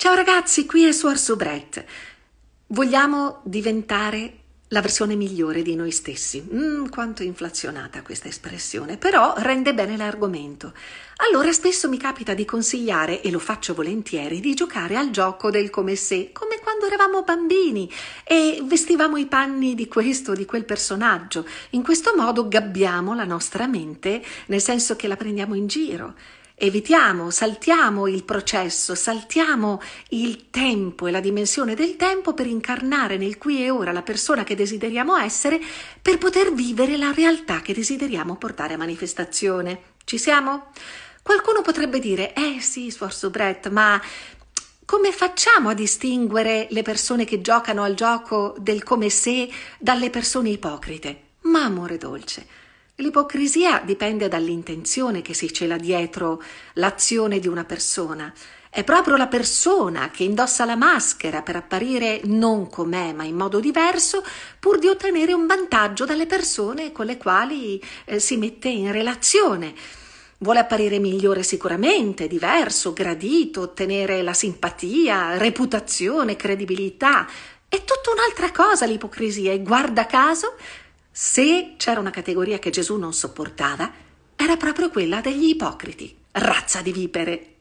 Ciao ragazzi, qui è Suor Soubrette. Vogliamo diventare la versione migliore di noi stessi. Mm, quanto inflazionata questa espressione, però rende bene l'argomento. Allora spesso mi capita di consigliare, e lo faccio volentieri, di giocare al gioco del come se, come quando eravamo bambini e vestivamo i panni di questo o di quel personaggio. In questo modo gabbiamo la nostra mente, nel senso che la prendiamo in giro evitiamo, saltiamo il processo, saltiamo il tempo e la dimensione del tempo per incarnare nel qui e ora la persona che desideriamo essere per poter vivere la realtà che desideriamo portare a manifestazione. Ci siamo? Qualcuno potrebbe dire, eh sì, sforzo Brett, ma come facciamo a distinguere le persone che giocano al gioco del come se dalle persone ipocrite? Ma amore dolce, L'ipocrisia dipende dall'intenzione che si cela dietro l'azione di una persona. È proprio la persona che indossa la maschera per apparire non com'è, ma in modo diverso, pur di ottenere un vantaggio dalle persone con le quali eh, si mette in relazione. Vuole apparire migliore sicuramente, diverso, gradito, ottenere la simpatia, reputazione, credibilità. È tutta un'altra cosa l'ipocrisia e guarda caso se c'era una categoria che Gesù non sopportava, era proprio quella degli ipocriti. Razza di vipere,